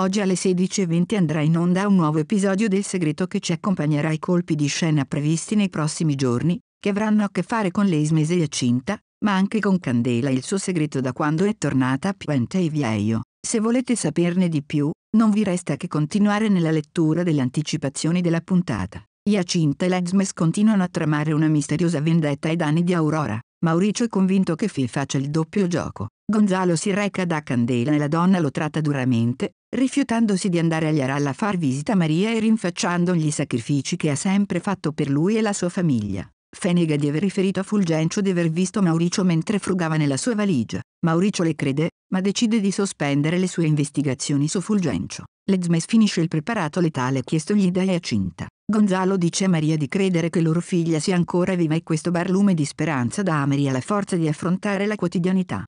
Oggi alle 16.20 andrà in onda un nuovo episodio del segreto che ci accompagnerà ai colpi di scena previsti nei prossimi giorni, che avranno a che fare con l'esmese Ismese Jacinta, ma anche con Candela e il suo segreto da quando è tornata a Puente e Vieio. Se volete saperne di più, non vi resta che continuare nella lettura delle anticipazioni della puntata. Jacinta e Lexmes continuano a tramare una misteriosa vendetta ai danni di Aurora. Mauricio è convinto che Phil faccia il doppio gioco. Gonzalo si reca da Candela e la donna lo tratta duramente, rifiutandosi di andare agli Aral a far visita a Maria e rinfacciandogli i sacrifici che ha sempre fatto per lui e la sua famiglia. Fenega di aver riferito a Fulgencio di aver visto Mauricio mentre frugava nella sua valigia. Mauricio le crede, ma decide di sospendere le sue investigazioni su Fulgencio. Ledsmes finisce il preparato letale chiestogli da Jacinta. Gonzalo dice a Maria di credere che loro figlia sia ancora viva e questo barlume di speranza dà a Maria la forza di affrontare la quotidianità.